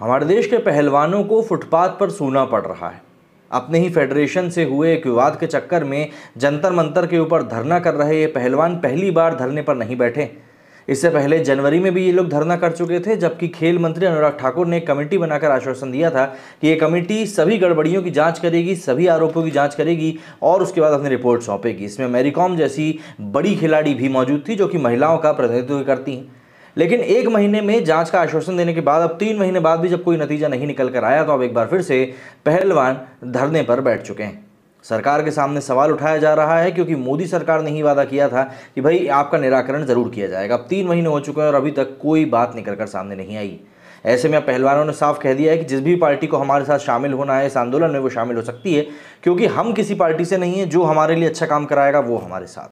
हमारे देश के पहलवानों को फुटपाथ पर सोना पड़ रहा है अपने ही फेडरेशन से हुए एक विवाद के चक्कर में जंतर मंतर के ऊपर धरना कर रहे ये पहलवान पहली बार धरने पर नहीं बैठे इससे पहले जनवरी में भी ये लोग धरना कर चुके थे जबकि खेल मंत्री अनुराग ठाकुर ने कमेटी बनाकर आश्वासन दिया था कि ये कमेटी सभी गड़बड़ियों की जांच करेगी सभी आरोपों की जांच करेगी और उसके बाद अपनी रिपोर्ट सौंपेगी इसमें मैरीकॉम जैसी बड़ी खिलाड़ी भी मौजूद थी जो कि महिलाओं का प्रतिनिधित्व करती हैं लेकिन एक महीने में जांच का आश्वासन देने के बाद अब तीन महीने बाद भी जब कोई नतीजा नहीं निकल कर आया तो अब एक बार फिर से पहलवान धरने पर बैठ चुके हैं सरकार के सामने सवाल उठाया जा रहा है क्योंकि मोदी सरकार ने ही वादा किया था कि भाई आपका निराकरण जरूर किया जाएगा अब तीन महीने हो चुके हैं और अभी तक कोई बात निकल कर सामने नहीं आई ऐसे में पहलवानों ने साफ कह दिया है कि जिस भी पार्टी को हमारे साथ शामिल होना है इस आंदोलन में वो शामिल हो सकती है क्योंकि हम किसी पार्टी से नहीं है जो हमारे लिए अच्छा काम कराएगा वो हमारे साथ